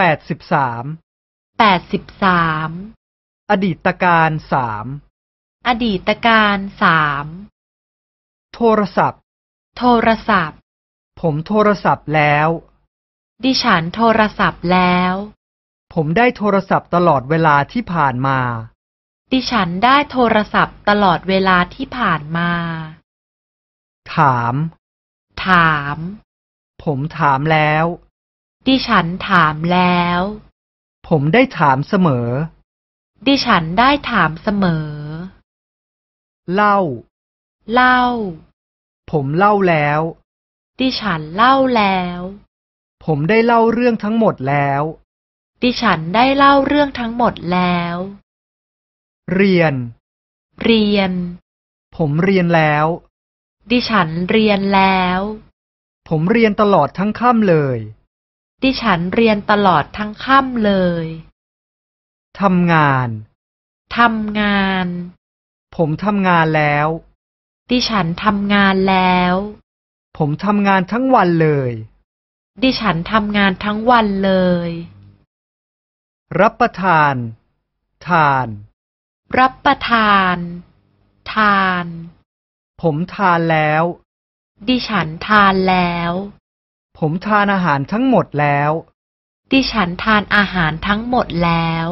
แปดสิบสามแปดสิบสาม อดีตการสาม อดีตการสาม โทรศัพท์ โทรศัพท์ ผมโทรศัพท์แล้ว ดิฉันโทรศัพท์แล้ว ผมได้โทรศัพท์ตลอดเวลาที่ผ่านมา ดิฉันได้โทรศัพท์ตลอดเวลาที่ผ่านมา ถาม ถาม ผมถามแล้วดิฉันถามแล้ว ผมได้ถามเสมอ ดิฉันได้ถามเสมอ เล่า เล่า ผมเล่าแล้ว ดิฉันเล่าแล้ว ผมได้เล่าเรื่องทั้งหมดแล้ว ดิฉันได้เล่าเรื่องทั้งหมดแล้ว เรียน เรียน ผมเรียนแล้ว ดิฉันเรียนแล้ว ผมเรียนตลอดทั้งค่ำเลยดิฉันเรียนตลอดทั้งค่ำเลย ทำงาน ทำงาน ผมทำงานแล้ว ดิฉันทำงานแล้ว ผมทำงานทั้งวันเลย ดิฉันทำงานทั้งวันเลย รับประทาน ทาน รับประทาน ทาน ผมทานแล้ว ดิฉันทานแล้วผมทานอาหารทั้งหมดแล้ว ดิฉันทานอาหารทั้งหมดแล้ว